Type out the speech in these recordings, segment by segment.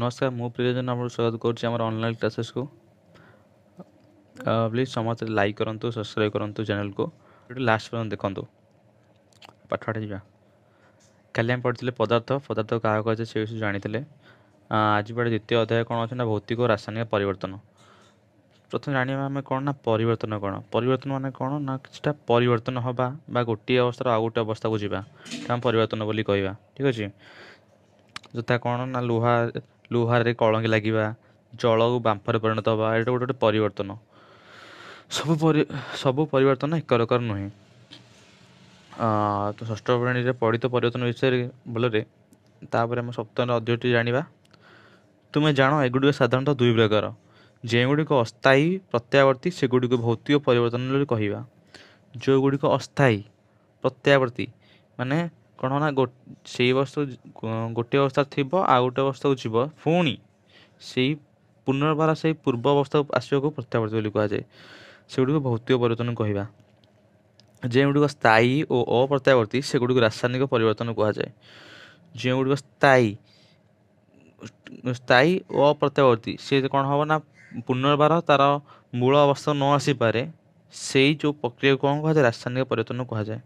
নমস্কার মু প্রিয়জন আপনার স্বাগত করছি আমার অনলাইন ক্লাসেসকু প্লিজ সমস্তে লাইক করতু সবসক্রাইব করতু চ্যানেলকু লাস্ট পর্যন্ত দেখুন পাঠটা যা কালি আমি পড়িলে পদার্থ পদার্থ কাহা কুহাযায় সে বিষয়ে জাঁথিলে আজ বেড়ে দ্বিতীয় অধ্যায় কোণ অনেক ভৌতিক ও রাসায়নিক পরিবর্তন প্রথমে জাঁয়া আমি কোণ না পরিবর্তন কোণ পরিবর্তন মানে কোণ না কিছুটা পরিবর্তন হওয়া বা গোটিয়ে অবস্থার আউ গোটে অবস্থাকে যা পরিবর্তন বলে কহা ঠিক আছে যথা কোণ না লুহা ଲୁହାରେ କଳଙ୍କି ଲାଗିବା ଜଳକୁ ବାମ୍ଫରେ ପରିଣତ ହେବା ଏଇଟା ଗୋଟେ ଗୋଟେ ପରିବର୍ତ୍ତନ ସବୁ ପରି ସବୁ ପରିବର୍ତ୍ତନ ଏକରକର ନୁହେଁ ତ ଷଷ୍ଠ ଶ୍ରେଣୀରେ ପଢ଼ିତ ପରିବର୍ତ୍ତନ ବିଷୟରେ ଭଲରେ ତାପରେ ଆମେ ସପ୍ତମରେ ଅଧିକଟି ଜାଣିବା ତୁମେ ଜାଣ ଏଗୁଡ଼ିକ ସାଧାରଣତଃ ଦୁଇ ପ୍ରକାର ଯେଉଁଗୁଡ଼ିକ ଅସ୍ଥାୟୀ ପ୍ରତ୍ୟାବର୍ତ୍ତୀ ସେଗୁଡ଼ିକୁ ଭୌତିକ ପରିବର୍ତ୍ତନ ବୋଲି କହିବା ଯେଉଁଗୁଡ଼ିକ ଅସ୍ଥାୟୀ ପ୍ରତ୍ୟାବର୍ତ୍ତୀ ମାନେ କ'ଣ ନା ସେଇ ବସ୍ତୁ ଗୋଟିଏ ଅବସ୍ଥାରେ ଥିବ ଆଉ ଗୋଟେ ଅବସ୍ଥାକୁ ଯିବ ପୁଣି ସେଇ ପୁନର୍ବାର ସେଇ ପୂର୍ବ ଅବସ୍ଥାକୁ ଆସିବାକୁ ପ୍ରତ୍ୟାବର୍ତ୍ତ ବୋଲି କୁହାଯାଏ ସେଗୁଡ଼ିକୁ ଭୌତିକ ପରିବର୍ତ୍ତନ କହିବା ଯେଉଁଗୁଡ଼ିକ ସ୍ଥାୟୀ ଓ ଅପ୍ରତ୍ୟାବର୍ତ୍ତୀ ସେଗୁଡ଼ିକୁ ରାସାୟନିକ ପରିବର୍ତ୍ତନ କୁହାଯାଏ ଯେଉଁଗୁଡ଼ିକ ସ୍ଥାୟୀ ସ୍ଥାୟୀ ଓ ଅପ୍ରତ୍ୟାବର୍ତ୍ତୀ ସେ କ'ଣ ହେବ ନା ପୁନର୍ବାର ତା'ର ମୂଳ ଅବସ୍ଥା ନ ଆସିପାରେ ସେଇ ଯେଉଁ ପ୍ରକ୍ରିୟାକୁ କ'ଣ କୁହାଯାଏ ରାସାୟନିକ ପରିବର୍ତ୍ତନ କୁହାଯାଏ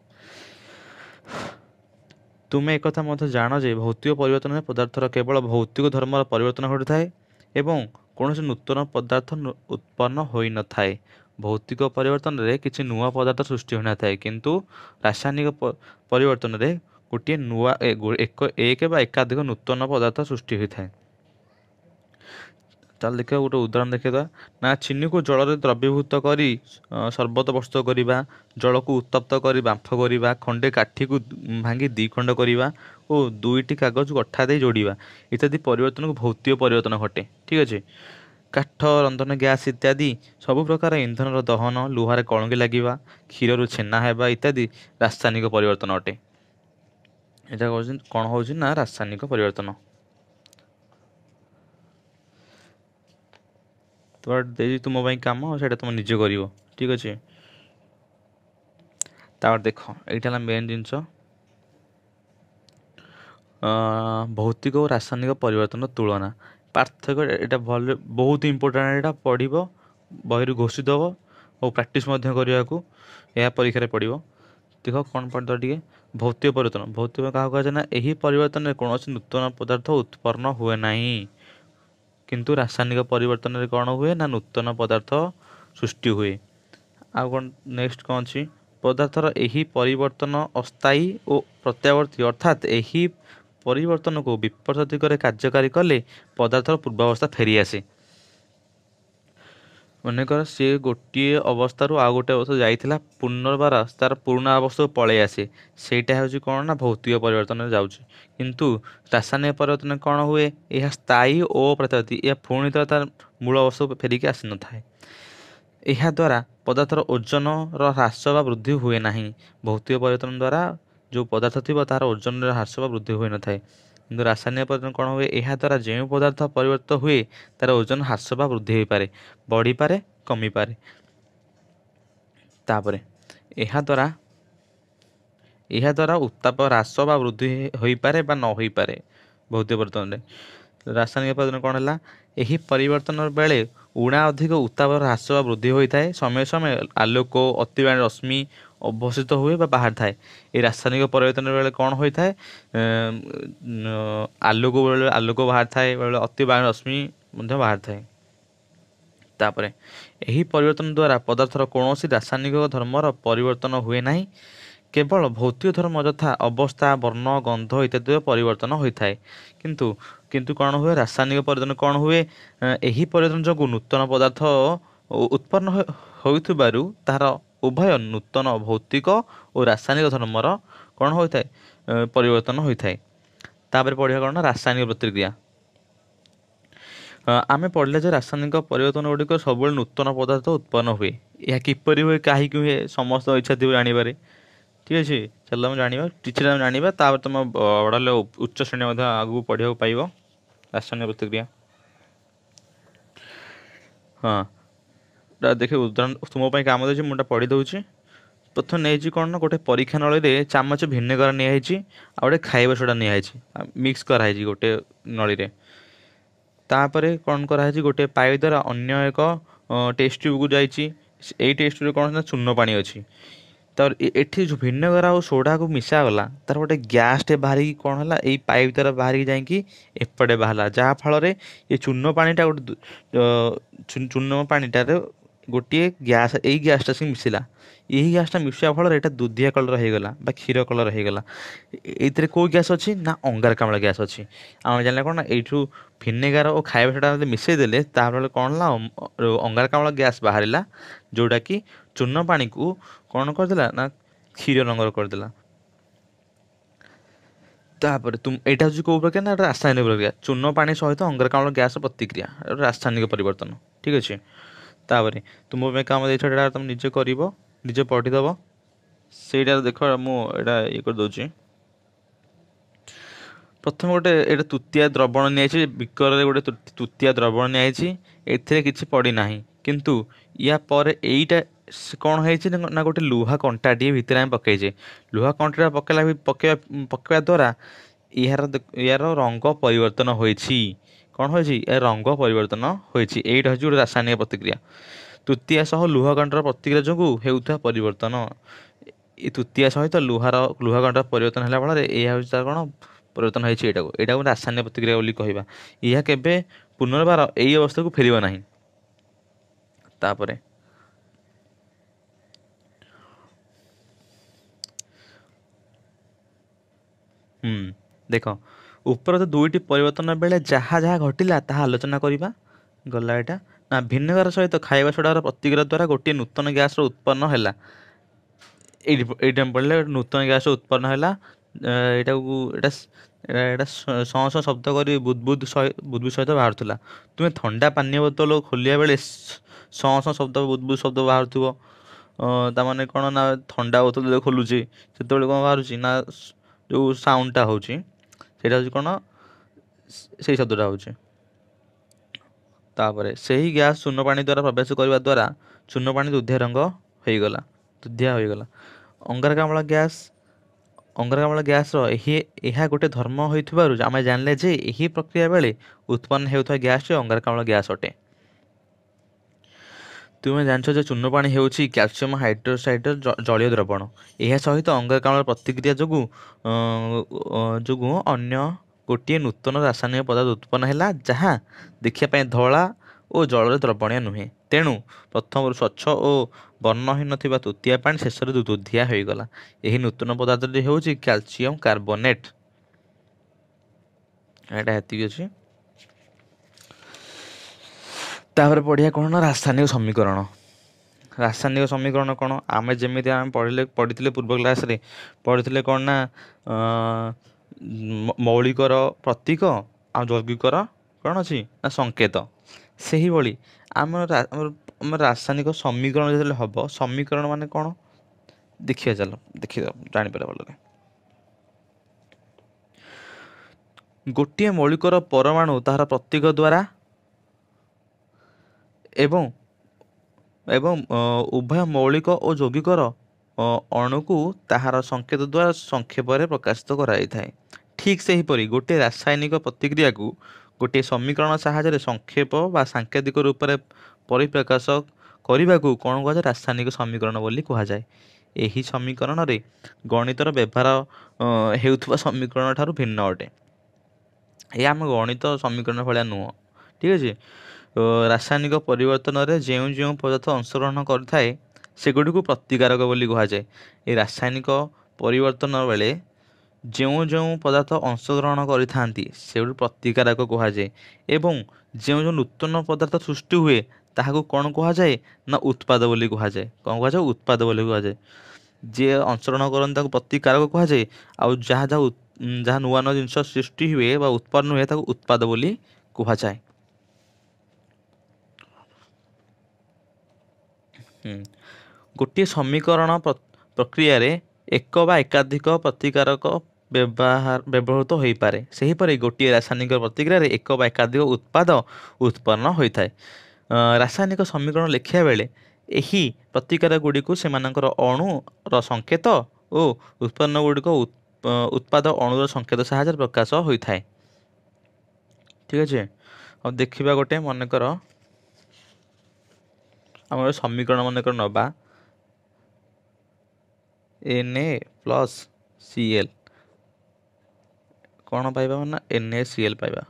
ତୁମେ ଏକଥା ମଧ୍ୟ ଜାଣ ଯେ ଭୌତିକ ପରିବର୍ତ୍ତନରେ ପଦାର୍ଥର କେବଳ ଭୌତିକ ଧର୍ମର ପରିବର୍ତ୍ତନ ଘଟିଥାଏ ଏବଂ କୌଣସି ନୂତନ ପଦାର୍ଥ ଉତ୍ପନ୍ନ ହୋଇନଥାଏ ଭୌତିକ ପରିବର୍ତ୍ତନରେ କିଛି ନୂଆ ପଦାର୍ଥ ସୃଷ୍ଟି ହୋଇନଥାଏ କିନ୍ତୁ ରାସାୟନିକ ପରିବର୍ତ୍ତନରେ ଗୋଟିଏ ନୂଆ ଏକ ବା ଏକାଧିକ ନୂତନ ପଦାର୍ଥ ସୃଷ୍ଟି ହୋଇଥାଏ ଚାଲ ଦେଖିବା ଗୋଟେ ଉଦାହରଣ ଦେଖିବା ନା ଚିନିକୁ ଜଳରେ ଦ୍ରବୀଭୂତ କରି ସର୍ବତ ପ୍ରସ୍ତୁତ କରିବା ଜଳକୁ ଉତ୍ତପ୍ତ କରି ବାମ୍ଫ କରିବା ଖଣ୍ଡେ କାଠିକୁ ଭାଙ୍ଗି ଦୁଇ ଖଣ୍ଡ କରିବା ଓ ଦୁଇଟି କାଗଜ ଗଠା ଦେଇ ଯୋଡ଼ିବା ଇତ୍ୟାଦି ପରିବର୍ତ୍ତନକୁ ଭୌତିକ ପରିବର୍ତ୍ତନ ଘଟେ ଠିକ୍ ଅଛି କାଠ ରନ୍ଧନ ଗ୍ୟାସ୍ ଇତ୍ୟାଦି ସବୁ ପ୍ରକାର ଇନ୍ଧନର ଦହନ ଲୁହାରେ କଳଙ୍କି ଲାଗିବା କ୍ଷୀରରୁ ଛେନା ହେବା ଇତ୍ୟାଦି ରାସାୟନିକ ପରିବର୍ତ୍ତନ ଅଟେ ଏଇଟା କହୁଛନ୍ତି କ'ଣ ହେଉଛି ନା ରାସାୟନିକ ପରିବର୍ତ୍ତନ କୁଆଡ଼େ ଦେଇଛି ତୁମ ପାଇଁ କାମ ସେଇଟା ତୁମେ ନିଜେ କରିବ ଠିକ୍ ଅଛି ତାପରେ ଦେଖ ଏଇଟା ହେଲା ମେନ୍ ଜିନିଷ ଭୌତିକ ଓ ରାସାୟନିକ ପରିବର୍ତ୍ତନ ତୁଳନା ପାର୍ଥକ୍ୟ ଏଇଟା ଭଲ ବହୁତ ଇମ୍ପୋର୍ଟାଣ୍ଟ ଏଇଟା ପଢ଼ିବ ବହିରୁ ଘୋଷି ଦେବ ଓ ପ୍ରାକ୍ଟିସ୍ ମଧ୍ୟ କରିବାକୁ ଏହା ପରୀକ୍ଷାରେ ପଡ଼ିବ ଦେଖ କ'ଣ ପଡ଼ିଦେବ ଟିକେ ଭୌତିକ ପରିବର୍ତ୍ତନ ଭୌତିକ କାହାକୁ କୁହାଯାଏ ନା ଏହି ପରିବର୍ତ୍ତନରେ କୌଣସି ନୂତନ ପଦାର୍ଥ ଉତ୍ପନ୍ନ ହୁଏ ନାହିଁ କିନ୍ତୁ ରାସାୟନିକ ପରିବର୍ତ୍ତନରେ କ'ଣ ହୁଏ ନା ନୂତନ ପଦାର୍ଥ ସୃଷ୍ଟି ହୁଏ ଆଉ କ'ଣ ନେକ୍ସଟ କ'ଣ ଅଛି ପଦାର୍ଥର ଏହି ପରିବର୍ତ୍ତନ ଅସ୍ଥାୟୀ ଓ ପ୍ରତ୍ୟାବର୍ତ୍ତୀ ଅର୍ଥାତ୍ ଏହି ପରିବର୍ତ୍ତନକୁ ବିପର୍ଯ୍ୟ ଦିଗରେ କାର୍ଯ୍ୟକାରୀ କଲେ ପଦାର୍ଥର ପୂର୍ବାବସ୍ଥା ଫେରିଆସେ ମନେକର ସିଏ ଗୋଟିଏ ଅବସ୍ଥାରୁ ଆଉ ଗୋଟିଏ ଅବସ୍ଥା ଯାଇଥିଲା ପୁନର୍ବାର ତାର ପୁରୁଣା ଅବସ୍ଥାକୁ ପଳାଇ ଆସେ ସେଇଟା ହେଉଛି କ'ଣ ନା ଭୌତିକ ପରିବର୍ତ୍ତନରେ ଯାଉଛି କିନ୍ତୁ ରାସାୟନିକ ପରିବର୍ତ୍ତନ କ'ଣ ହୁଏ ଏହା ସ୍ଥାୟୀ ଓ ପ୍ରତି ଏହା ପୁଣି ଥର ତାର ମୂଳ ଅବସ୍ଥାକୁ ଫେରିକି ଆସିନଥାଏ ଏହାଦ୍ୱାରା ପଦାର୍ଥର ଓଜନର ହ୍ରାସ ବା ବୃଦ୍ଧି ହୁଏ ନାହିଁ ଭୌତିକ ପରିବର୍ତ୍ତନ ଦ୍ୱାରା ଯେଉଁ ପଦାର୍ଥ ଥିବ ତାହାର ଓଜନର ହ୍ରାସ ବା ବୃଦ୍ଧି ହୋଇନଥାଏ କିନ୍ତୁ ରାସାୟନିକ ପରିବର୍ତ୍ତନ କ'ଣ ହୁଏ ଏହାଦ୍ୱାରା ଯେଉଁ ପଦାର୍ଥ ପରିବର୍ତ୍ତନ ହୁଏ ତା'ର ଓଜନ ହ୍ରାସ ବା ବୃଦ୍ଧି ହୋଇପାରେ ବଢ଼ିପାରେ କମିପାରେ ତାପରେ ଏହାଦ୍ୱାରା ଏହାଦ୍ୱାରା ଉତ୍ତାପ ହ୍ରାସ ବା ବୃଦ୍ଧି ହୋଇପାରେ ବା ନ ହୋଇପାରେ ଭୌତିକ ପରିବର୍ତ୍ତନରେ ରାସାୟନିକ ପରିବର୍ତ୍ତନ କ'ଣ ହେଲା ଏହି ପରିବର୍ତ୍ତନ ବେଳେ ଉଣା ଅଧିକ ଉତ୍ତାପ ହ୍ରାସ ବା ବୃଦ୍ଧି ହୋଇଥାଏ ସମୟ ସମୟ ଆଲୋକ ଅତିବାଣୀ ରଶ୍ମି অভ্যসিত হুয়ে বা বাহার থাকে এই রাসায়নিক পরিবর্তনের বেড়ে কম হয়ে থাকে আলোক বেড়ে আলোক বাহার থাকে বেড়ে অতিবাহ রশ্মি বাহার থাকে তাপরে এই পরিবর্তন দ্বারা পদার্থর কৌশি রাসায়নিক ধর্মর পরিবর্তন হুয়ে না কেবল ভৌতিক ধর্ম যথা অবস্থা বর্ণ গন্ধ ইত্যাদি পরিবর্তন হয়ে থাকে কিন্তু কিন্তু কণ হুয়ে রাসায়নিক পরিবর্তন কণ হুয়ে এই পরিবর্তন যোগ নূতন পদার্থ উৎপন্ন হয়ে তাহার ଉଭୟ ନୂତନ ଭୌତିକ ଓ ରାସାୟନିକ ଧର୍ମର କ'ଣ ହୋଇଥାଏ ପରିବର୍ତ୍ତନ ହୋଇଥାଏ ତାପରେ ପଢ଼ିବା କ'ଣ ରାସାୟନିକ ପ୍ରତିକ୍ରିୟା ଆମେ ପଢ଼ିଲେ ଯେ ରାସାୟନିକ ପରିବର୍ତ୍ତନ ଗୁଡ଼ିକ ସବୁବେଳେ ନୂତନ ପଦାର୍ଥ ଉତ୍ପନ୍ନ ହୁଏ ଏହା କିପରି ହୁଏ କାହିଁକି ହୁଏ ସମସ୍ତ ଇଚ୍ଛା ଥିବ ଜାଣିବାରେ ଠିକ୍ ଅଛି ଚାଲ ଆମେ ଜାଣିବା ଟିଚର ଆମେ ଜାଣିବା ତାପରେ ତୁମେ ବଢ଼ାଲେ ଉଚ୍ଚ ଶ୍ରେଣୀ ମଧ୍ୟ ଆଗକୁ ପଢ଼ିବାକୁ ପାଇବ ରାସାୟନିକ ପ୍ରତିକ୍ରିୟା ହଁ ଟା ଦେଖିବେ ଉଦାହରଣ ତୁମ ପାଇଁ କାମ ଦେଉଛି ମୁଁ ଏଇଟା ଦେଉଛି ପ୍ରଥମେ ନେଇଛି କ'ଣ ନା ଗୋଟେ ପରୀକ୍ଷା ନଳୀରେ ଚାମଚ ଭିନେଗାର ନିଆହେଇଛି ଆଉ ଗୋଟେ ଖାଇବା ସୋଡ଼ା ନିଆହେଇଛି ମିକ୍ସ କରାହେଇଛି ଗୋଟେ ନଳୀରେ ତାପରେ କ'ଣ କରାହେଇଛି ଗୋଟେ ପାଇପ୍ ଦ୍ୱାରା ଅନ୍ୟ ଏକ ଟେଷ୍ଟ ଟ୍ୟୁବ୍କୁ ଯାଇଛି ଏଇ ଟେଷ୍ଟ ଟ୍ୟୁବ୍ରେ କ'ଣ ନା ଚୂନ ପାଣି ଅଛି ତ ଏଠି ଯେଉଁ ଭିନେଗାର ଆଉ ସୋଡ଼ାକୁ ମିଶାଗଲା ତାର ଗୋଟେ ଗ୍ୟାସ୍ଟେ ବାହାରିକି କ'ଣ ହେଲା ଏଇ ପାଇପ୍ ଦ୍ୱାରା ବାହାରିକି ଯାଇକି ଏପଟେ ବାହାରିଲା ଯାହାଫଳରେ ଏ ଚୂନ ପାଣିଟା ଗୋଟେ ଚୂନ ପାଣିଟାରେ ଗୋଟିଏ ଗ୍ୟାସ୍ ଏଇ ଗ୍ୟାସ୍ଟା ଆସିକି ମିଶିଲା ଏହି ଗ୍ୟାସ୍ଟା ମିଶିବା ଫଳରେ ଏଇଟା ଦୁଧିଆ କଲର୍ ହେଇଗଲା ବା କ୍ଷୀର କଲର୍ ହେଇଗଲା ଏଇଥିରେ କେଉଁ ଗ୍ୟାସ୍ ଅଛି ନା ଅଙ୍ଗାରକାମ୍ଳ ଗ୍ୟାସ୍ ଅଛି ଆମେ ଜାଣିଲେ କ'ଣ ନା ଏଇଠୁ ଭିନେଗାର ଓ ଖାଇବା ସେଇଟା ଯଦି ମିଶାଇଦେଲେ ଦେଲେ ତାହେଲେ କ'ଣ ହେଲା ଅଙ୍ଗାରକାମ୍ଳ ଗ୍ୟାସ୍ ବାହାରିଲା ଯେଉଁଟାକି ଚୂନ ପାଣିକୁ କ'ଣ କରିଦେଲା ନା କ୍ଷୀର ରଙ୍ଗର କରିଦେଲା ତାପରେ ତୁମ ଏଇଟା ହେଉଛି କେଉଁ ପ୍ରକ୍ରିୟା ନା ରାସାୟନିକ ପ୍ରକ୍ରିୟା ଚୂନ ପାଣି ସହିତ ଅଙ୍ଗାରକାମ୍ଳ ଗ୍ୟାସ୍ ପ୍ରତିକ୍ରିୟା ରାସାୟନିକ ପରିବର୍ତ୍ତନ ଠିକ୍ ଅଛି ତାପରେ ତୁମ ପାଇଁ କାମ ଦେଇଛ ଏଇଟା ତୁମେ ନିଜେ କରିବ ନିଜେ ପଢ଼ିଦେବ ସେଇଟାରେ ଦେଖ ମୁଁ ଏଇଟା ଇଏ କରିଦେଉଛି ପ୍ରଥମେ ଗୋଟେ ଏଇଟା ତୃତୀୟ ଦ୍ରବଣ ନିଆଯାଇଛି ବିକରରେ ଗୋଟେ ତୃତୀୟ ଦ୍ରବଣ ନିଆଯାଇଛି ଏଥିରେ କିଛି ପଡ଼ିନାହିଁ କିନ୍ତୁ ୟା ପରେ ଏଇଟା କ'ଣ ହେଇଛି ନା ଗୋଟେ ଲୁହା କଣ୍ଟାଟିଏ ଭିତରେ ଆମେ ପକାଇଛେ ଲୁହା କଣ୍ଟାଟା ପକାଇଲା ପକାଇବା ପକାଇବା ଦ୍ୱାରା ଏହାର ଏହାର ରଙ୍ଗ ପରିବର୍ତ୍ତନ ହୋଇଛି କ'ଣ ହୋଇଛି ଏ ରଙ୍ଗ ପରିବର୍ତ୍ତନ ହୋଇଛି ଏଇଟା ହେଉଛି ଗୋଟେ ରାସାୟନିକ ପ୍ରତିକ୍ରିୟା ତୃତୀୟା ସହ ଲୁହକଣ୍ଠର ପ୍ରତିକ୍ରିୟା ଯୋଗୁଁ ହେଉଥିବା ପରିବର୍ତ୍ତନ ଏ ତୃତୀୟା ସହିତ ଲୁହାର ଲୁହାକଣ୍ଠର ପରିବର୍ତ୍ତନ ହେଲା ଫଳରେ ଏହା ହେଉଛି ତା'ର କ'ଣ ପରିବର୍ତ୍ତନ ହୋଇଛି ଏଇଟାକୁ ଏଇଟାକୁ ରାସାୟନିକ ପ୍ରତିକ୍ରିୟା ବୋଲି କହିବା ଏହା କେବେ ପୁନର୍ବାର ଏଇ ଅବସ୍ଥାକୁ ଫେରିବ ନାହିଁ ତାପରେ ଦେଖ ଉପରତ ଦୁଇଟି ପରିବର୍ତ୍ତନ ବେଳେ ଯାହା ଯାହା ଘଟିଲା ତାହା ଆଲୋଚନା କରିବା ଗଲା ଏଇଟା ନା ଭିନେଗାର ସହିତ ଖାଇବା ସୋଡ଼ାର ପ୍ରତିକ୍ରିୟା ଦ୍ୱାରା ଗୋଟିଏ ନୂତନ ଗ୍ୟାସ୍ର ଉତ୍ପନ୍ନ ହେଲା ଏଇଠି ଏଇଟା ପଡ଼ିଲେ ନୂତନ ଗ୍ୟାସ୍ର ଉତ୍ପନ୍ନ ହେଲା ଏଇଟାକୁ ଏଇଟା ଏଇଟା ସଁ ସଁ ଶବ୍ଦ କରି ବୁଦ୍ବୁଦ୍ ସହିତ ବୁଦ୍ବୁଦ୍ ସହିତ ବାହାରୁଥିଲା ତୁମେ ଥଣ୍ଡା ପାନୀୟ ବୋତଲ ଖୋଲିବା ବେଳେ ସଁ ସଁ ଶବ୍ଦ ବୁଦ୍ବୁଦ୍ ଶବ୍ଦ ବାହାରୁଥିବ ତା'ମାନେ କ'ଣ ନା ଥଣ୍ଡା ବୋତଲ ଖୋଲୁଛି ସେତେବେଳେ କ'ଣ ବାହାରୁଛି ନା ଯେଉଁ ସାଉଣ୍ଡଟା ହେଉଛି ସେଇଟା ହେଉଛି କଣ ସେଇ ଶବ୍ଦଟା ହେଉଛି ତାପରେ ସେହି ଗ୍ୟାସ୍ শূন্য পানি দ্বারা প্রবেশ করা দ্বারা শূন্য পানি দুধিয়া রঙ হয়েগলা ଦୁଧିଆ ହୋଇଗଲା ଅଙ୍ଗାରକାମ୍ଳ ଗ୍ୟାସ୍ ଅଙ୍ଗାରକାମ୍ଳ ଗ୍ୟାସ୍ର ଏହି ଏହା ଗୋଟିଏ ଧର୍ମ ହୋଇଥିବାରୁ ଆମେ ଜାଣିଲେ ଯେ ଏହି ପ୍ରକ୍ରିୟା ବେଳେ ଉତ୍ପନ୍ନ ହେଉଥିବା ଗ୍ୟାସ୍ଟି ଅଙ୍ଗାରକାମ୍ଳ ଗ୍ୟାସ୍ ଅଟେ ତୁମେ ଜାଣିଛ ଯେ ଚୂର୍ଣ୍ଣପାଣି ହେଉଛି କ୍ୟାଲସିୟମ୍ ହାଇଡ୍ରୋସାଇଡ଼୍ର ଜଳୀୟ ଦ୍ରବଣ ଏହା ସହିତ ଅଙ୍ଗାରକାମ୍ଳର ପ୍ରତିକ୍ରିୟା ଯୋଗୁଁ ଯୋଗୁଁ ଅନ୍ୟ ଗୋଟିଏ ନୂତନ ରାସାୟନିକ ପଦାର୍ଥ ଉତ୍ପନ୍ନ ହେଲା ଯାହା ଦେଖିବା ପାଇଁ ଧଳା ଓ ଜଳରେ ଦ୍ରବଣୀୟ ନୁହେଁ ତେଣୁ ପ୍ରଥମରୁ ସ୍ୱଚ୍ଛ ଓ ବର୍ଣ୍ଣହୀନ ଥିବା ତୃତୀୟ ପାଣି ଶେଷରେ ଦୁଧିଆ ହୋଇଗଲା ଏହି ନୂତନ ପଦାର୍ଥଟି ହେଉଛି କ୍ୟାଲସିୟମ୍ କାର୍ବୋନେଟ୍ ଏଇଟା ଏତିକି ଅଛି ତାପରେ ପଢ଼ିବା କ'ଣ ନା ରାସାୟନିକ ସମୀକରଣ ରାସାୟନିକ ସମୀକରଣ କ'ଣ ଆମେ ଯେମିତି ଆମେ ପଢ଼ିଲେ ପଢ଼ିଥିଲେ ପୂର୍ବ କ୍ଲାସ୍ରେ ପଢ଼ିଥିଲେ କ'ଣ ନା ମୌଳିକର ପ୍ରତୀକ ଆଉ ଯୌଗିକର କ'ଣ ଅଛି ନା ସଂକେତ ସେହିଭଳି ଆମର ଆମର ରାସାୟନିକ ସମୀକରଣ ଯେତେବେଳେ ହେବ ସମୀକରଣ ମାନେ କ'ଣ ଦେଖିବା ଚାଲ ଦେଖି ଜାଣିପାରିବ ଭଲରେ ଗୋଟିଏ ମୌଳିକର ପରମାଣୁ ତାହାର ପ୍ରତୀକ ଦ୍ୱାରା ଏବଂ ଏବଂ ଉଭୟ ମୌଳିକ ଓ ଯୌଗିକର ଅଣୁକୁ ତାହାର ସଂକେତ ଦ୍ୱାରା ସଂକ୍ଷେପରେ ପ୍ରକାଶିତ କରାଯାଇଥାଏ ଠିକ୍ ସେହିପରି ଗୋଟିଏ ରାସାୟନିକ ପ୍ରତିକ୍ରିୟାକୁ ଗୋଟିଏ ସମୀକରଣ ସାହାଯ୍ୟରେ ସଂକ୍ଷେପ ବା ସାଙ୍କେତିକ ରୂପରେ ପରିପ୍ରକାଶ କରିବାକୁ କ'ଣ କୁହାଯାଏ ରାସାୟନିକ ସମୀକରଣ ବୋଲି କୁହାଯାଏ ଏହି ସମୀକରଣରେ ଗଣିତର ବ୍ୟବହାର ହେଉଥିବା ସମୀକରଣ ଠାରୁ ଭିନ୍ନ ଅଟେ ଏହା ଆମ ଗଣିତ ସମୀକରଣ ଭଳିଆ ନୁହଁ ଠିକ୍ ଅଛି ରାସାୟନିକ ପରିବର୍ତ୍ତନରେ ଯେଉଁ ଯେଉଁ ପଦାର୍ଥ ଅଂଶଗ୍ରହଣ କରିଥାଏ ସେଗୁଡ଼ିକୁ ପ୍ରତିକାରକ ବୋଲି କୁହାଯାଏ ଏ ରାସାୟନିକ ପରିବର୍ତ୍ତନ ବେଳେ ଯେଉଁ ଯେଉଁ ପଦାର୍ଥ ଅଂଶଗ୍ରହଣ କରିଥାନ୍ତି ସେଗୁଡ଼ିକୁ ପ୍ରତିକାରକ କୁହାଯାଏ ଏବଂ ଯେଉଁ ଯେଉଁ ନୂତନ ପଦାର୍ଥ ସୃଷ୍ଟି ହୁଏ ତାହାକୁ କ'ଣ କୁହାଯାଏ ନା ଉତ୍ପାଦ ବୋଲି କୁହାଯାଏ କ'ଣ କୁହାଯାଏ ଉତ୍ପାଦ ବୋଲି କୁହାଯାଏ ଯିଏ ଅଂଶଗ୍ରହଣ କରନ୍ତି ତାକୁ ପ୍ରତିକାରକ କୁହାଯାଏ ଆଉ ଯାହା ଯାହା ଯାହା ନୂଆ ନୂଆ ଜିନିଷ ସୃଷ୍ଟି ହୁଏ ବା ଉତ୍ପାଦନ ହୁଏ ତାକୁ ଉତ୍ପାଦ ବୋଲି କୁହାଯାଏ ଗୋଟିଏ ସମୀକରଣ ପ୍ରକ୍ରିୟାରେ ଏକ ବା ଏକାଧିକ ପ୍ରତିକାରକ ବ୍ୟବହାର ବ୍ୟବହୃତ ହୋଇପାରେ ସେହିପରି ଗୋଟିଏ ରାସାୟନିକ ପ୍ରତିକ୍ରିୟାରେ ଏକ ବା ଏକାଧିକ ଉତ୍ପାଦ ଉତ୍ପନ୍ନ ହୋଇଥାଏ ରାସାୟନିକ ସମୀକରଣ ଲେଖିବା ବେଳେ ଏହି ପ୍ରତିକାର ଗୁଡ଼ିକୁ ସେମାନଙ୍କର ଅଣୁର ସଙ୍କେତ ଓ ଉତ୍ପନ୍ନ ଗୁଡ଼ିକ ଉତ୍ପାଦ ଅଣୁର ସଙ୍କେତ ସାହାଯ୍ୟରେ ପ୍ରକାଶ ହୋଇଥାଏ ଠିକ୍ ଅଛି ଆଉ ଦେଖିବା ଗୋଟେ ମନେକର ଆମେ ଗୋଟେ ସମୀକରଣ ମନେକର ନେବା N A plus C L କ'ଣ ପାଇବା ନା ଏନ୍ ଏ ସି ଏଲ୍ ପାଇବା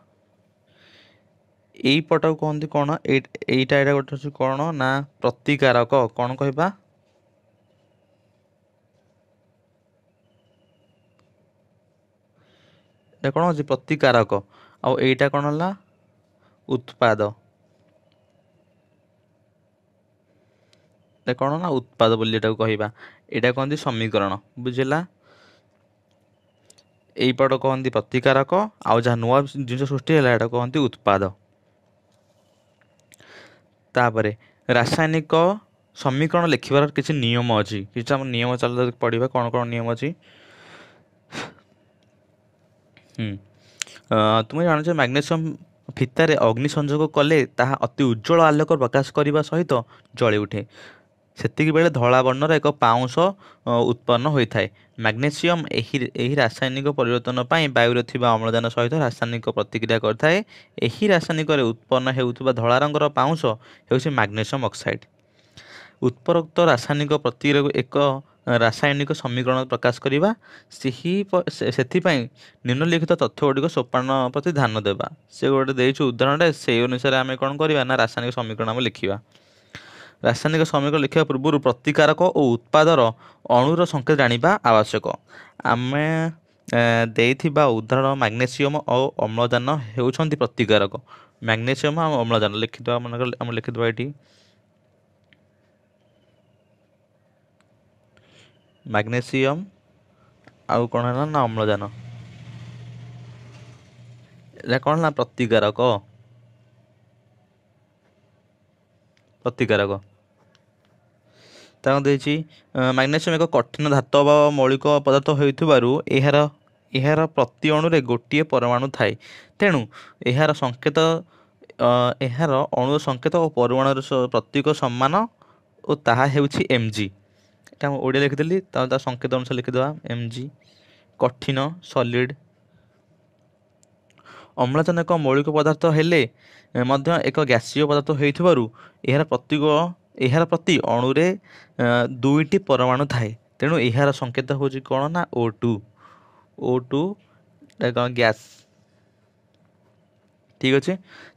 ଏଇ ପଟାକୁ କହନ୍ତି କ'ଣ ଏଇଟା ଏଇଟା ଗୋଟେ ହେଉଛି କ'ଣ ନା ପ୍ରତିକାରକ କ'ଣ କହିବା এটা କ'ଣ ହେଉଛି ପ୍ରତିକାରକ ଆଉ ଏଇଟା କ'ଣ ହେଲା ଉତ୍ପାଦ ଏଇଟା କ'ଣ ନା ଉତ୍ପାଦ ବୋଲି ଏଇଟାକୁ କହିବା ଏଇଟା କହନ୍ତି ସମୀକରଣ ବୁଝିଲା ଏଇପଟ କହନ୍ତି ପ୍ରତିକାରକ ଆଉ ଯାହା ନୂଆ ଜିନିଷ ସୃଷ୍ଟି ହେଲା ଏଇଟା କହନ୍ତି ଉତ୍ପାଦ ତାପରେ ରାସାୟନିକ ସମୀକରଣ ଲେଖିବାର କିଛି ନିୟମ ଅଛି କିଛି ଆମ ନିୟମ ଚାଲ ପଢ଼ିବା କ'ଣ କ'ଣ ନିୟମ ଅଛି ତୁମେ ଜାଣୁଛ ମ୍ୟାଗ୍ନେସିୟମ୍ ଫିତାରେ ଅଗ୍ନି ସଂଯୋଗ କଲେ ତାହା ଅତି ଉଜ୍ଜଳ ଆଲୋକ ପ୍ରକାଶ କରିବା ସହିତ ଜଳି ଉଠେ ସେତିକିବେଳେ ଧଳା ବର୍ଣ୍ଣର ଏକ ପାଉଁଶ ଉତ୍ପନ୍ନ ହୋଇଥାଏ ମାଗ୍ନେସିୟମ୍ ଏହି ଏହି ରାସାୟନିକ ପରିବର୍ତ୍ତନ ପାଇଁ ବାୟୁରେ ଥିବା ଅମ୍ଳଜାନ ସହିତ ରାସାୟନିକ ପ୍ରତିକ୍ରିୟା କରିଥାଏ ଏହି ରାସାୟନିକରେ ଉତ୍ପନ୍ନ ହେଉଥିବା ଧଳା ରଙ୍ଗର ପାଉଁଶ ହେଉଛି ମାଗ୍ନେସିୟମ୍ ଅକ୍ସାଇଡ୍ ଉତ୍ପରୋକ୍ତ ରାସାୟନିକ ପ୍ରତିକ୍ରିୟାକୁ ଏକ ରାସାୟନିକ ସମୀକରଣ ପ୍ରକାଶ କରିବା ସେହି ସେଥିପାଇଁ ନିମ୍ନଲିଖିତ ତଥ୍ୟଗୁଡ଼ିକ ସୋପାନ ପ୍ରତି ଧ୍ୟାନ ଦେବା ସେ ଗୋଟେ ଦେଇଛୁ ଉଦାହରଣରେ ସେହି ଅନୁସାରେ ଆମେ କ'ଣ କରିବା ନା ରାସାୟନିକ ସମୀକରଣ ଆମେ ଲେଖିବା ରାସାୟନିକ ଶ୍ରମିକ ଲେଖିବା ପୂର୍ବରୁ ପ୍ରତିକାରକ ଓ ଉତ୍ପାଦର ଅଣୁର ସଂକେତ ଜାଣିବା ଆବଶ୍ୟକ ଆମେ ଦେଇଥିବା ଉଦାହରଣ ମାଗ୍ନେସିୟମ୍ ଓ ଅମ୍ଳଜାନ ହେଉଛନ୍ତି ପ୍ରତିକାରକ ମାଗ୍ନେସିୟମ ଆଉ ଅମ୍ଳଜାନ ଲେଖିଥିବା ମନେକର ଆମେ ଲେଖିଥିବା ଏଠି ମାଗ୍ନେସିୟମ ଆଉ କ'ଣ ହେଲା ନା ଅମ୍ଳଜାନ ଏଇଟା କ'ଣ ହେଲା ପ୍ରତିକାରକ ପ୍ରତିକାରକ ତାଙ୍କ ଦେଇଛି ମାଗ୍ନେସିୟମ୍ ଏକ କଠିନ ଧାତ ବା ମୌଳିକ ପଦାର୍ଥ ହୋଇଥିବାରୁ ଏହାର ଏହାର ପ୍ରତି ଅଣୁରେ ଗୋଟିଏ ପରମାଣୁ ଥାଏ ତେଣୁ ଏହାର ସଙ୍କେତ ଏହାର ଅଣୁ ସଙ୍କେତ ଓ ପରିମାଣର ପ୍ରତ୍ୟେକ ସମ୍ମାନ ଓ ତାହା ହେଉଛି ଏମ୍ ଜି ଏଟା ମୁଁ ଓଡ଼ିଆ ଲେଖିଥିଲି ତା ତା ସଙ୍କେତ ଅନୁସାରେ ଲେଖିଦେବା ଏମ୍ ଜି କଠିନ ସଲିଡ଼ ଅମ୍ଳଜାନ ଏକ ମୌଳିକ ପଦାର୍ଥ ହେଲେ ମଧ୍ୟ ଏକ ଗ୍ୟାସୀୟ ପଦାର୍ଥ ହୋଇଥିବାରୁ ଏହାର ପ୍ରତୀକ ଏହାର ପ୍ରତି ଅଣୁରେ ଦୁଇଟି ପରମାଣୁ ଥାଏ ତେଣୁ ଏହାର ସଙ୍କେତ ହେଉଛି କ'ଣ ନା O two O two gas ଠିକ୍ ଅଛି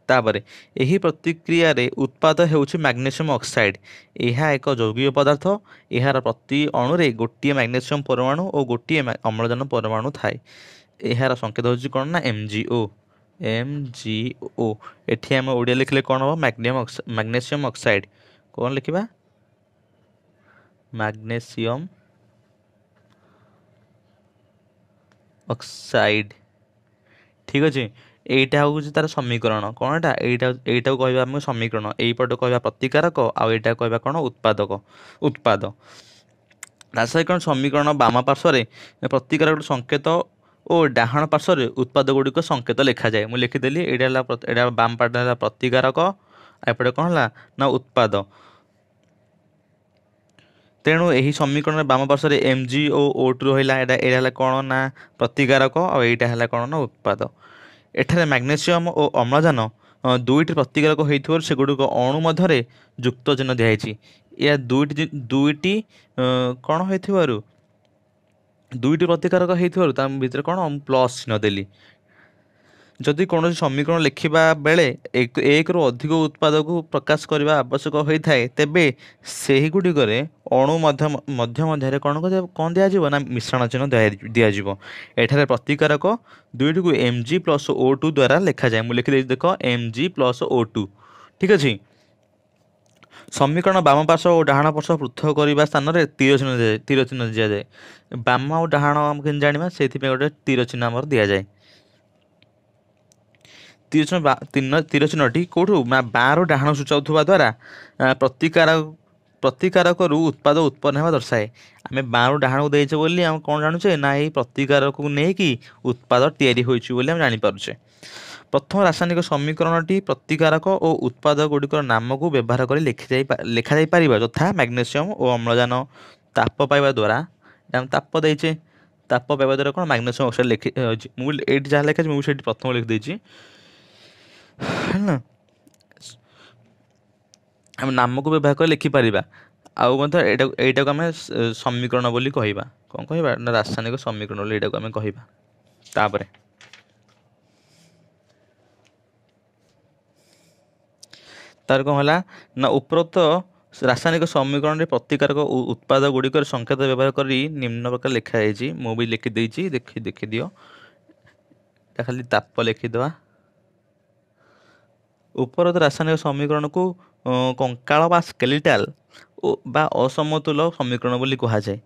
ତାପରେ ଏହି ପ୍ରତିକ୍ରିୟାରେ ଉତ୍ପାଦ ହେଉଛି ମାଗ୍ନେସିୟମ୍ ଅକ୍ସାଇଡ୍ ଏହା ଏକ ଯୌଗିକ ପଦାର୍ଥ ଏହାର ପ୍ରତି ଅଣୁରେ ଗୋଟିଏ ମାଗ୍ନେସିୟମ୍ ପରମାଣୁ ଓ ଗୋଟିଏ ଅମ୍ଳଜାନ ପରମାଣୁ ଥାଏ ଏହାର ସଙ୍କେତ ହେଉଛି କ'ଣ ନା M O M G O ଏଠି ଆମେ ଓଡ଼ିଆ ଲେଖିଲେ କ'ଣ ହେବ ମ୍ୟାଗ୍ନିୟମ୍ ମ୍ୟାଗ୍ନେସିୟମ୍ ଅକ୍ସାଇଡ଼୍ କ'ଣ ଲେଖିବା ମ୍ୟାଗ୍ନେସିୟମ୍ ଅକ୍ସାଇଡ଼୍ ଠିକ୍ ଅଛି ଏଇଟା ହେଉଛି ତା'ର ସମୀକରଣ କ'ଣଟା ଏଇଟା ଏଇଟାକୁ କହିବା ଆମେ ସମୀକରଣ ଏଇପଟୁ କହିବା ପ୍ରତିକାରକ ଆଉ ଏଇଟା କହିବା କ'ଣ ଉତ୍ପାଦକ ଉତ୍ପାଦ ରାସାୟନିକ ସମୀକରଣ ବାମ ପାର୍ଶ୍ୱରେ ପ୍ରତିକାରକ ସଂକେତ ଓ ଡାହାଣ ପାର୍ଶ୍ୱରେ ଉତ୍ପାଦଗୁଡ଼ିକ ସଙ୍କେତ ଲେଖାଯାଏ ମୁଁ ଲେଖିଦେଲି ଏଇଟା ହେଲା ଏଇଟା ବାମ ପାର୍ଟ ହେଲା ପ୍ରତିକାରକ ଏପଟେ କ'ଣ ହେଲା ନା ଉତ୍ପାଦ ତେଣୁ ଏହି ସମୀକରଣରେ ବାମ ପାର୍ଶ୍ୱରେ M G O O two ରହିଲା ଏଇଟା ଏଇଟା ହେଲା କ'ଣ ନା ପ୍ରତିକାରକ ଆଉ ଏଇଟା ହେଲା କ'ଣ ନା ଉତ୍ପାଦ ଏଠାରେ ମ୍ୟାଗ୍ନେସିୟମ୍ ଓ ଅମ୍ଳଜାନ ଦୁଇଟି ପ୍ରତିକାରକ ହୋଇଥିବାରୁ ସେଗୁଡ଼ିକ ଅଣୁ ମଧ୍ୟରେ ଯୁକ୍ତ ଚିହ୍ନ ଦିଆଯାଇଛି ଏହା ଦୁଇଟି ଦୁଇଟି କ'ଣ ହୋଇଥିବାରୁ ଦୁଇଟି ପ୍ରତିକାରକ ହେଇଥିବାରୁ ତା ଭିତରେ କ'ଣ ପ୍ଲସ୍ ଚିହ୍ନ ଦେଲି ଯଦି କୌଣସି ସମୀକରଣ ଲେଖିବା ବେଳେ ଏକରୁ ଅଧିକ ଉତ୍ପାଦକୁ ପ୍ରକାଶ କରିବା ଆବଶ୍ୟକ ହୋଇଥାଏ ତେବେ ସେହିଗୁଡ଼ିକରେ ଅଣୁ ମଧ୍ୟ ମଧ୍ୟ ମଧ୍ୟରେ କ'ଣ କ'ଣ ଦିଆଯିବ ନା ମିଶ୍ରଣ ଚିହ୍ନ ଦିଆଯିବ ଏଠାରେ ପ୍ରତିକାରକ ଦୁଇଟିକୁ M G plus O two ଦ୍ୱାରା ଲେଖାଯାଏ ମୁଁ ଲେଖିଦେଇଛି ଦେଖ M G plus O two ଠିକ୍ ଅଛି ସମୀକରଣ ବାମ ପାର୍ଶ୍ୱ ଓ ଡାହାଣ ପାର୍ଶ୍ୱ ପୃଥକ କରିବା ସ୍ଥାନରେ ତୀର ଚିହ୍ନ ଦିଆଯାଏ ତୀର ଚିହ୍ନ ଦିଆଯାଏ ବାମ ଆଉ ଡାହାଣ ଆମେ କେମିତି ଜାଣିବା ସେଇଥିପାଇଁ ଗୋଟେ ତୀର ଚିହ୍ନ ଆମର ଦିଆଯାଏ ତୀର ଚିହ୍ନ ତୀର ଚିହ୍ନଟି କେଉଁଠୁ ନା ବାଁରୁ ଡାହାଣ ସୂଚାଉଥିବା ଦ୍ୱାରା ପ୍ରତିକାର ପ୍ରତିକାରକରୁ ଉତ୍ପାଦ ଉତ୍ପନ୍ନ ହେବା ଦର୍ଶାଏ ଆମେ ବାଁରୁ ଡାହାଣକୁ ଦେଇଛେ ବୋଲି ଆମେ କ'ଣ ଜାଣୁଛେ ନା ଏଇ ପ୍ରତିକାରକୁ ନେଇକି ଉତ୍ପାଦ ତିଆରି ହୋଇଛି ବୋଲି ଆମେ ଜାଣିପାରୁଛେ প্রথম রাসায়নিক সমীকরণটি প্রতিকারক ও উৎপাদগুড়ির নামক ব্যবহার করে লেখাযাইপার যথা ম্যাগনেসিয়াম ও অম্লজান তাপ পাইবা দ্বারা তাপ দিয়েছে তাপ পাইবা দ্বারা কোণ ম্যাগনেসিয়াম অক্সাইড লেখি মু এইটি যা লেখা মু সেটি প্রথম লিখিদেইছি হ্যাঁ আমি নামক ব্যবহার করে লেখিপারিবা ଆଉ ମଧ୍ୟ ଏଇଟା ଏଇଟାକୁ ଆମେ ସମୀକରଣ ବୋଲି କହିବା କ'ଣ କହିବା ନା ରାସାୟନିକ ସମୀକରଣ ବୋଲି ଏଇଟାକୁ ଆମେ କହିବା ତାପରେ ତା'ର କ'ଣ ହେଲା ନା ଉପରୋକ୍ତ ରାସାୟନିକ ସମୀକରଣରେ ପ୍ରତିକାରକ ଉତ୍ପାଦ ଗୁଡ଼ିକର ସଂକେତ ବ୍ୟବହାର କରି ନିମ୍ନ ପ୍ରକାର ଲେଖାଯାଇଛି ମୁଁ ବି ଲେଖିଦେଇଛି ଦେଖି ଦେଖିଦିଅ ଖାଲି ତାପ ଲେଖିଦେବା ଉପରୋକ୍ତ ରାସାୟନିକ ସମୀକରଣକୁ କଙ୍କାଳ ବା ସ୍କେଲିଟାଲ ଓ ବା ଅସମତୁଲ ସମୀକରଣ ବୋଲି କୁହାଯାଏ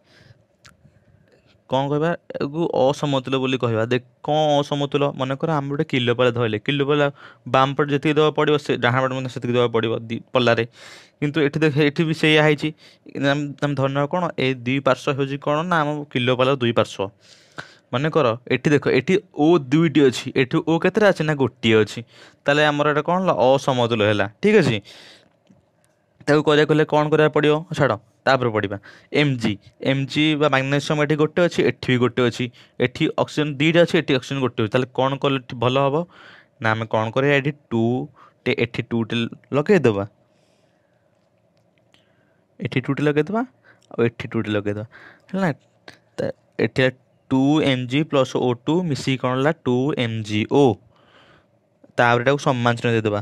କ'ଣ କହିବା ଏହାକୁ ଅସମତୁଲ ବୋଲି କହିବା କ'ଣ ଅସମତୁଲ ମନେକର ଆମେ ଗୋଟେ କିଲୋ ପାଲା ଧରିଲେ କିଲୋ ପାଲା ବାମ ପଟେ ଯେତିକି ଦେବାକୁ ପଡ଼ିବ ସେ ଡାହାଣ ପଟେ ମଧ୍ୟ ସେତିକି ଦେବାକୁ ପଡ଼ିବ ପଲାରେ କିନ୍ତୁ ଏଠି ଦେଖ ଏଠି ବି ସେଇଆ ହେଇଛି ଆମେ ଧରିନେବା କ'ଣ ଏ ଦୁଇ ପାର୍ଶ୍ୱ ହେଉଛି କ'ଣ ନା ଆମ କିଲୋ ପାଲାର ଦୁଇ ପାର୍ଶ୍ୱ ମନେକର ଏଠି ଦେଖ ଏଠି ଓ ଦୁଇଟି ଅଛି ଏଠି ଓ କେତେଟା ଅଛି ନା ଗୋଟିଏ ଅଛି ତାହେଲେ ଆମର ଏଇଟା କ'ଣ ହେଲା ଅସମତୁଲ ହେଲା ଠିକ୍ ଅଛି ତାକୁ କରିବାକୁ ହେଲେ କ'ଣ କରିବାକୁ ପଡ଼ିବ ଛାଡ଼ ତା'ପରେ ପଡ଼ିବା ଏମ୍ ଜି ଏମ୍ ଜି ବା ମାଗ୍ନେସିୟମ୍ ଏଠି ଗୋଟେ ଅଛି ଏଠି ବି ଗୋଟେ ଅଛି ଏଠି ଅକ୍ସିଜେନ୍ ଦୁଇଟା ଅଛି ଏଠି ଅକ୍ସିଜେନ୍ ଗୋଟେ ଅଛି ତାହେଲେ କ'ଣ କଲେ ଏଠି ଭଲ ହେବ ନା ଆମେ କ'ଣ କରିବା ଏଠି ଟୁଟେ ଏଠି ଟୁ ଟୁଟେ ଲଗାଇଦେବା ଏଠି ଟୁ ଟୁଟେ ଲଗାଇଦେବା ଆଉ ଏଠି ଟୁ ଟୁଟେ ଲଗାଇଦେବା ହେଲା ଏଠି two M G plus O two ମିଶିକି କ'ଣ ହେଲା ଟୁ ଏମ୍ ଜି ଓ ତାପରେ ତାକୁ ସମ୍ମାନ ଚିହ୍ନ ଦେଇଦେବା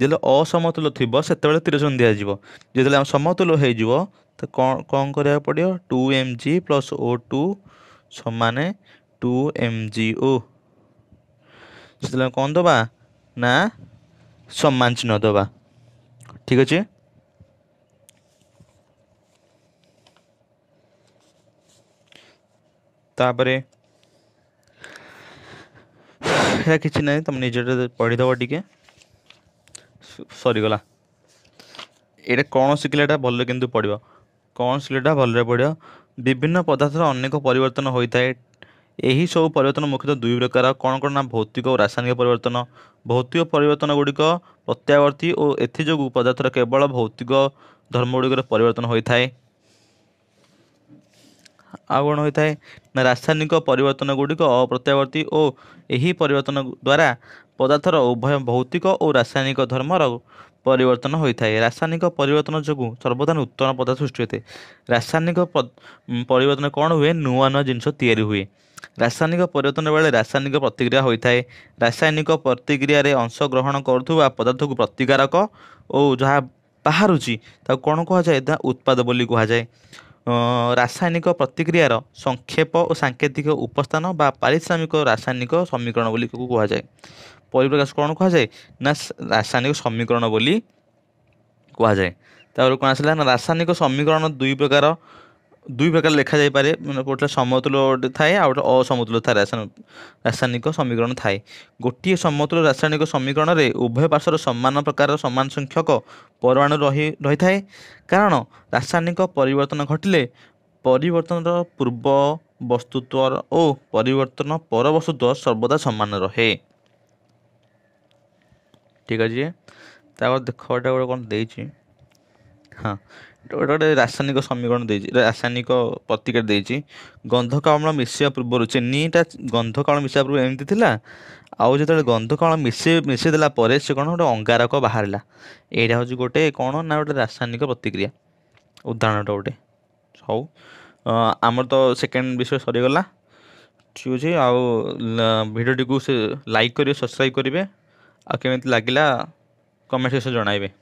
ଯେତେବେଳେ ଅସମତୁଲ ଥିବ ସେତେବେଳେ ତିରିଶ ଗୁଣ ଦିଆଯିବ ଯେତେବେଳେ ଆମ ସମତୁଲ ହେଇଯିବ ତ କ'ଣ କ'ଣ କରିବାକୁ ପଡ଼ିବ two M G plus O two ସମାନ ଟୁ ଏମ୍ ଜି ଓ ସେତେବେଳେ କ'ଣ ଦେବା ନା ସମାନ ଚିହ୍ନ ଦେବା ଠିକ୍ ଅଛି ତାପରେ ଏହା କିଛି ନାହିଁ ତୁମେ ନିଜଟା ପଢ଼ିଦେବ ଟିକେ ସରିଗଲା ଏଇଟା କ'ଣ ଶିଖିଲେ ଏଇଟା ଭଲରେ କିନ୍ତୁ ପଡ଼ିବ କ'ଣ ଶିଖିଲେ ଏଇଟା ଭଲରେ ପଡ଼ିବ ବିଭିନ୍ନ ପଦାର୍ଥର ଅନେକ ପରିବର୍ତ୍ତନ ହୋଇଥାଏ ଏହି ସବୁ ପରିବର୍ତ୍ତନ ମୁଖ୍ୟତଃ ଦୁଇ ପ୍ରକାର କ'ଣ କ'ଣ ନା ଭୌତିକ ଓ ରାସାୟନିକ ପରିବର୍ତ୍ତନ ଭୌତିକ ପରିବର୍ତ୍ତନ ଗୁଡ଼ିକ ପ୍ରତ୍ୟାବର୍ତ୍ତୀ ଓ ଏଥିଯୋଗୁଁ ପଦାର୍ଥର କେବଳ ଭୌତିକ ଧର୍ମ ଗୁଡ଼ିକର ପରିବର୍ତ୍ତନ ହୋଇଥାଏ ଆଉ କ'ଣ ହୋଇଥାଏ ନା ରାସାୟନିକ ପରିବର୍ତ୍ତନ ଗୁଡ଼ିକ ଅପ୍ରତ୍ୟାବର୍ତ୍ତୀ ଓ ଏହି ପରିବର୍ତ୍ତନ ଦ୍ୱାରା ପଦାର୍ଥର ଉଭୟ ଭୌତିକ ଓ ରାସାୟନିକ ଧର୍ମର ପରିବର୍ତ୍ତନ ହୋଇଥାଏ ରାସାୟନିକ ପରିବର୍ତ୍ତନ ଯୋଗୁଁ ସର୍ବଦା ନୂତନ ପଦାର୍ଥ ସୃଷ୍ଟି ହୋଇଥାଏ ରାସାୟନିକ ପରିବର୍ତ୍ତନ କ'ଣ ହୁଏ ନୂଆ ନୂଆ ଜିନିଷ ତିଆରି ହୁଏ ରାସାୟନିକ ପରିବର୍ତ୍ତନ ବେଳେ ରାସାୟନିକ ପ୍ରତିକ୍ରିୟା ହୋଇଥାଏ ରାସାୟନିକ ପ୍ରତିକ୍ରିୟାରେ ଅଂଶଗ୍ରହଣ କରୁଥିବା ପଦାର୍ଥକୁ ପ୍ରତିକାରକ ଓ ଯାହା ବାହାରୁଛି ତାକୁ କ'ଣ କୁହାଯାଏ ତାହା ଉତ୍ପାଦ ବୋଲି କୁହାଯାଏ ରାସାୟନିକ ପ୍ରତିକ୍ରିୟାର ସଂକ୍ଷେପ ଓ ସାଙ୍କେତିକ ଉପସ୍ଥାନ ବା ପାରିଶ୍ରମିକ ରାସାୟନିକ ସମୀକରଣ ବୋଲି କୁହାଯାଏ ପରିପ୍ରକାଶ କ'ଣ କୁହାଯାଏ ନା ରାସାୟନିକ ସମୀକରଣ ବୋଲି କୁହାଯାଏ ତାପରେ କ'ଣ ଆସିଲା ନା ରାସାୟନିକ ସମୀକରଣ ଦୁଇ ପ୍ରକାର ଦୁଇ ପ୍ରକାର ଲେଖାଯାଇପାରେ ମାନେ ଗୋଟେ ସମତୁଲ ଥାଏ ଆଉ ଗୋଟେ ଅସମତୁଲ ଥାଏ ରାସାୟନିକ ସମୀକରଣ ଥାଏ ଗୋଟିଏ ସମତୁଲ ରାସାୟନିକ ସମୀକରଣରେ ଉଭୟ ପାର୍ଶ୍ୱର ସମାନ ପ୍ରକାରର ସମାନ ସଂଖ୍ୟକ ପରମାଣୁ ରହି ରହିଥାଏ କାରଣ ରାସାୟନିକ ପରିବର୍ତ୍ତନ ଘଟିଲେ ପରିବର୍ତ୍ତନର ପୂର୍ବ ବସ୍ତୁତ୍ୱ ଓ ପରିବର୍ତ୍ତନ ପର ବସ୍ତୁତ୍ୱ ସର୍ବଦା ସମାନ ରହେ ଠିକ୍ ଅଛି ତା'ପରେ ଦେଖ ଏଇଟା ଗୋଟେ କ'ଣ ଦେଇଛି ହଁ ଗୋଟେ ଗୋଟେ ରାସାୟନିକ ସମୀକରଣ ଦେଇଛି ରାସାୟନିକ ପ୍ରତିକ୍ରିୟା ଦେଇଛି ଗନ୍ଧକାଳ ମିଶିବା ପୂର୍ବରୁ ଚିନିଟା ଗନ୍ଧକାମ୍ଳ ମିଶିବା ପୂର୍ବରୁ ଏମିତି ଥିଲା ଆଉ ଯେତେବେଳେ ଗନ୍ଧକାମ୍ଳ ମିଶେଇ ମିଶେଇ ଦେଲା ପରେ ସେ କ'ଣ ଗୋଟେ ଅଙ୍ଗାରକ ବାହାରିଲା ଏଇଟା ହେଉଛି ଗୋଟେ କ'ଣ ନା ଗୋଟେ ରାସାୟନିକ ପ୍ରତିକ୍ରିୟା ଉଦାହରଣଟା ଗୋଟେ ହଉ ଆମର ତ ସେକେଣ୍ଡ ବିଷୟ ସରିଗଲା ଠିକ୍ ଅଛି ଆଉ ଭିଡ଼ିଓଟିକୁ ସେ ଲାଇକ୍ କରିବେ ସବସ୍କ୍ରାଇବ୍ କରିବେ ଆଉ କେମିତି ଲାଗିଲା କମେଣ୍ଟ ସେ ଜଣାଇବେ